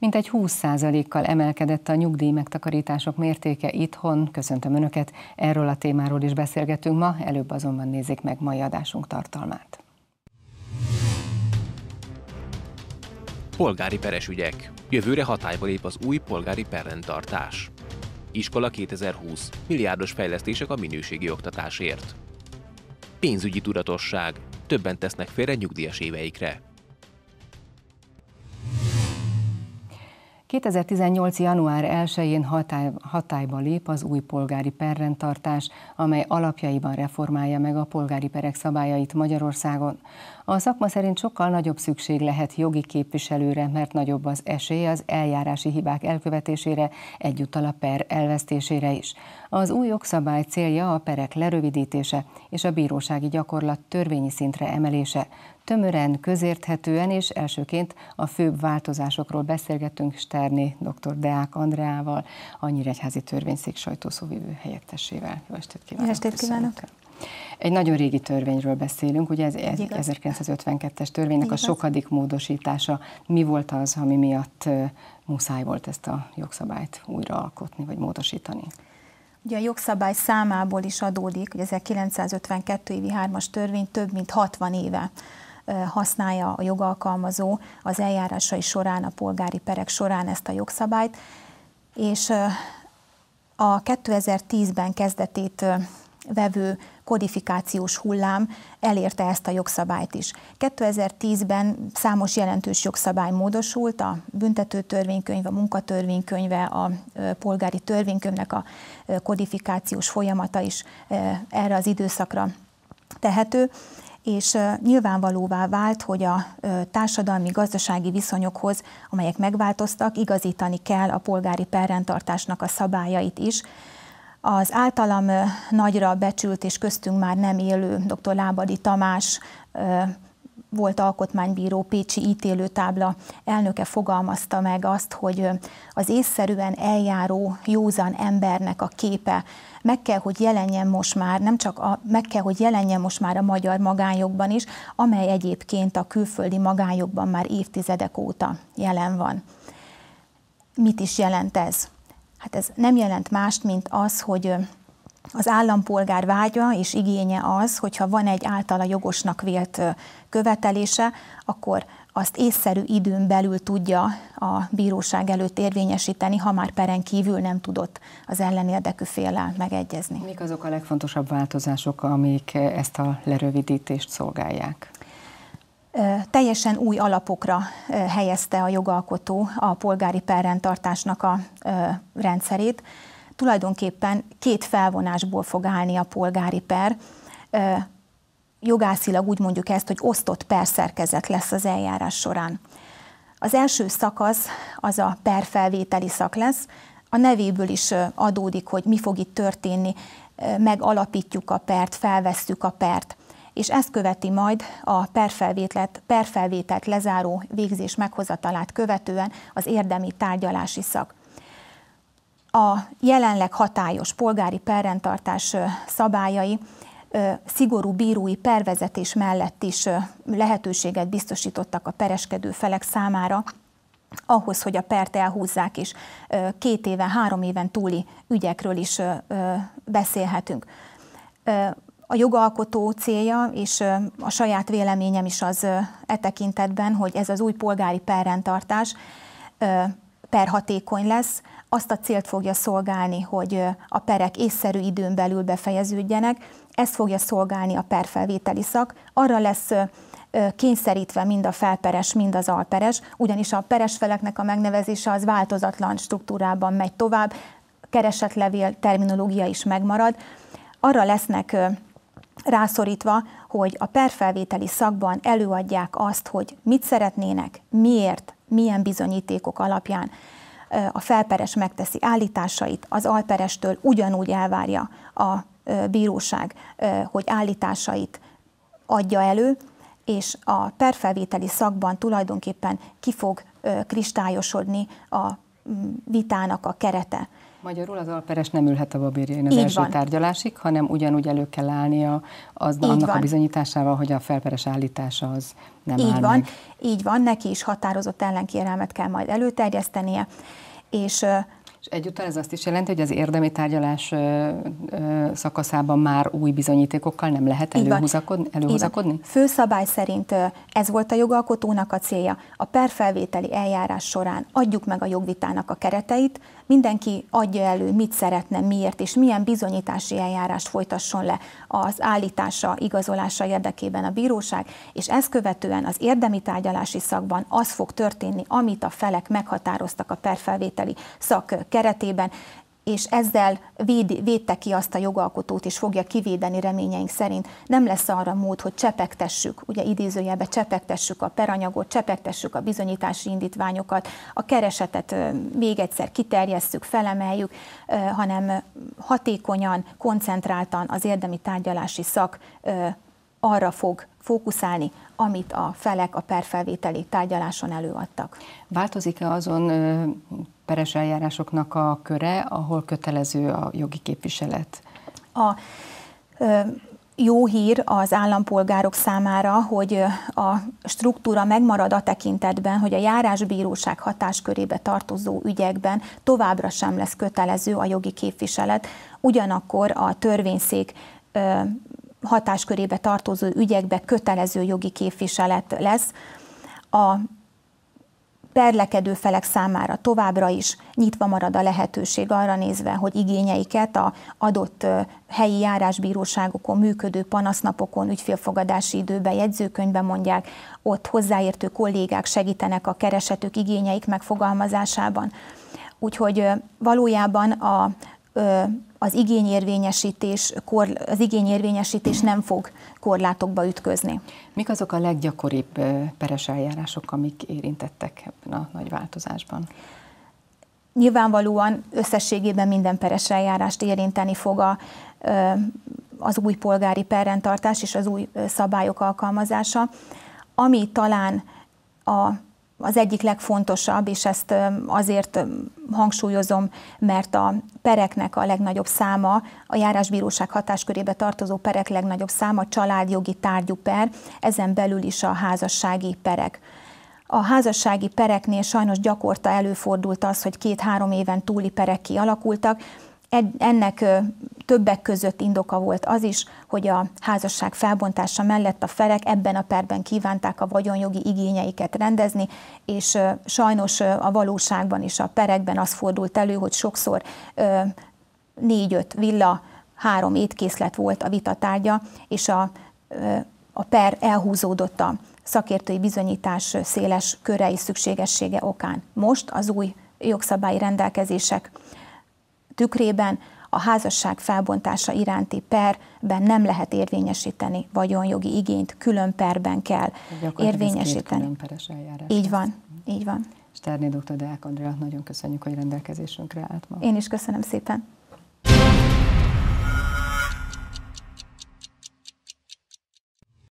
Mintegy 20%-kal emelkedett a nyugdíj megtakarítások mértéke itthon. Köszöntöm Önöket, erről a témáról is beszélgetünk ma, előbb azonban nézzék meg mai adásunk tartalmát. Polgári peresügyek. Jövőre hatályba lép az új polgári perrendtartás. Iskola 2020. Milliárdos fejlesztések a minőségi oktatásért. Pénzügyi tudatosság. Többen tesznek félre nyugdíjas éveikre. 2018. január 1-én hatály, hatályba lép az új polgári perrendtartás, amely alapjaiban reformálja meg a polgári perek szabályait Magyarországon. A szakma szerint sokkal nagyobb szükség lehet jogi képviselőre, mert nagyobb az esély az eljárási hibák elkövetésére, egyúttal a per elvesztésére is. Az új jogszabály célja a perek lerövidítése és a bírósági gyakorlat törvényi szintre emelése. Tömören, közérthetően és elsőként a főbb változásokról beszélgettünk Sterni dr. Deák Andreával, a Nyíregyházi Törvényszék sajtószóvívő helyettesével. Jó estét kívánok! Jó estét kívánok! Köszönöm. Egy nagyon régi törvényről beszélünk, ugye ez, ez 1952-es törvénynek Igaz. a sokadik módosítása. Mi volt az, ami miatt muszáj volt ezt a jogszabályt újraalkotni vagy módosítani? Ugye a jogszabály számából is adódik, hogy 1952 évi hármas törvény több mint 60 éve használja a jogalkalmazó az eljárásai során, a polgári perek során ezt a jogszabályt, és a 2010-ben kezdetét vevő kodifikációs hullám elérte ezt a jogszabályt is. 2010-ben számos jelentős jogszabály módosult, a büntető törvénykönyv, a munkatörvénykönyve, a polgári törvénykönyvnek a kodifikációs folyamata is erre az időszakra tehető és nyilvánvalóvá vált, hogy a társadalmi-gazdasági viszonyokhoz, amelyek megváltoztak, igazítani kell a polgári perrendtartásnak a szabályait is, az általam nagyra becsült és köztünk már nem élő dr. Lábadi Tamás volt alkotmánybíró Pécsi ítélőtábla elnöke fogalmazta meg azt, hogy az észszerűen eljáró józan embernek a képe meg kell, hogy jelenjen most már, nem csak a, meg kell, hogy jelenjen most már a magyar magánjogban is, amely egyébként a külföldi magánjogban már évtizedek óta jelen van. Mit is jelent ez? Hát ez nem jelent mást, mint az, hogy az állampolgár vágya és igénye az, hogyha van egy általa jogosnak vélt követelése, akkor azt észszerű időn belül tudja a bíróság előtt érvényesíteni, ha már peren kívül nem tudott az ellenérdekű féllel megegyezni. Mik azok a legfontosabb változások, amik e, ezt a lerövidítést szolgálják? teljesen új alapokra helyezte a jogalkotó a polgári perrendtartásnak a rendszerét. Tulajdonképpen két felvonásból fog állni a polgári per. Jogászilag úgy mondjuk ezt, hogy osztott perszerkezet lesz az eljárás során. Az első szakasz az a perfelvételi szak lesz, a nevéből is adódik, hogy mi fog itt történni, megalapítjuk a pert, felvesszük a pert és ezt követi majd a perfelvételt, perfelvételt lezáró végzés meghozatalát követően az érdemi tárgyalási szak. A jelenleg hatályos polgári perrendtartás szabályai szigorú bírói pervezetés mellett is lehetőséget biztosítottak a pereskedő felek számára, ahhoz, hogy a pert elhúzzák is, két éven, három éven túli ügyekről is beszélhetünk a jogalkotó célja, és a saját véleményem is az e tekintetben, hogy ez az új polgári perrendtartás perhatékony lesz, azt a célt fogja szolgálni, hogy a perek észszerű időn belül befejeződjenek, ezt fogja szolgálni a perfelvételi szak, arra lesz kényszerítve mind a felperes, mind az alperes, ugyanis a peres feleknek a megnevezése az változatlan struktúrában megy tovább, keresetlevél terminológia is megmarad, arra lesznek rászorítva, hogy a perfelvételi szakban előadják azt, hogy mit szeretnének, miért, milyen bizonyítékok alapján. A felperes megteszi állításait, az alperestől ugyanúgy elvárja a bíróság, hogy állításait adja elő, és a perfelvételi szakban tulajdonképpen ki fog kristályosodni a mm, vitának a kerete. Magyarul az alperes nem ülhet a babérjén az Így első van. tárgyalásig, hanem ugyanúgy elő kell állnia az, annak van. a bizonyításával, hogy a felperes állítása az nem Így áll van. Meg. Így van, neki is határozott ellenkérelmet kell majd előterjesztenie, és egyúttal ez azt is jelenti, hogy az érdemi tárgyalás ö, ö, szakaszában már új bizonyítékokkal nem lehet előhúzakodni? előhúzakodni? Főszabály szerint ez volt a jogalkotónak a célja. A perfelvételi eljárás során adjuk meg a jogvitának a kereteit, mindenki adja elő, mit szeretne, miért, és milyen bizonyítási eljárás folytasson le az állítása, igazolása érdekében a bíróság, és ezt követően az érdemi tárgyalási szakban az fog történni, amit a felek meghatároztak a perfelvételi szak keretében, és ezzel véd, védte ki azt a jogalkotót, és fogja kivédeni reményeink szerint. Nem lesz arra mód, hogy csepegtessük, ugye idézőjelbe csepegtessük a peranyagot, csepegtessük a bizonyítási indítványokat, a keresetet még egyszer kiterjesszük, felemeljük, hanem hatékonyan, koncentráltan az érdemi tárgyalási szak arra fog fókuszálni, amit a felek a perfelvételi tárgyaláson előadtak. Változik-e azon peres eljárásoknak a köre, ahol kötelező a jogi képviselet? A ö, jó hír az állampolgárok számára, hogy a struktúra megmarad a tekintetben, hogy a járásbíróság hatáskörébe tartozó ügyekben továbbra sem lesz kötelező a jogi képviselet, ugyanakkor a törvényszék ö, hatáskörébe tartozó ügyekbe kötelező jogi képviselet lesz. A perlekedő felek számára továbbra is nyitva marad a lehetőség arra nézve, hogy igényeiket a adott helyi járásbíróságokon, működő panasznapokon, ügyfélfogadási időben, jegyzőkönyvben mondják, ott hozzáértő kollégák segítenek a keresetük igényeik megfogalmazásában. Úgyhogy valójában a, az igényérvényesítés, az igényérvényesítés nem fog korlátokba ütközni. Mik azok a leggyakoribb peres eljárások, amik érintettek ebben a nagy változásban? Nyilvánvalóan összességében minden peres eljárást érinteni fog a, az új polgári perrendtartás és az új szabályok alkalmazása. Ami talán a az egyik legfontosabb, és ezt azért hangsúlyozom, mert a pereknek a legnagyobb száma, a járásbíróság hatáskörébe tartozó perek legnagyobb száma családjogi tárgyú per, ezen belül is a házassági perek. A házassági pereknél sajnos gyakorta előfordult az, hogy két-három éven túli perek kialakultak, ennek többek között indoka volt az is, hogy a házasság felbontása mellett a felek ebben a perben kívánták a vagyonjogi igényeiket rendezni, és sajnos a valóságban is a perekben az fordult elő, hogy sokszor négy-öt villa, három étkészlet volt a vitatárgya, és a, a per elhúzódott a szakértői bizonyítás széles körei szükségessége okán. Most az új jogszabályi rendelkezések tükrében a házasság felbontása iránti perben nem lehet érvényesíteni vagyonjogi igényt, külön perben kell érvényesíteni. Ez Két peres eljárás. Így van, lesz. így van. Stárné dr. Deák Andrea, nagyon köszönjük, hogy rendelkezésünkre állt ma. Én is köszönöm szépen.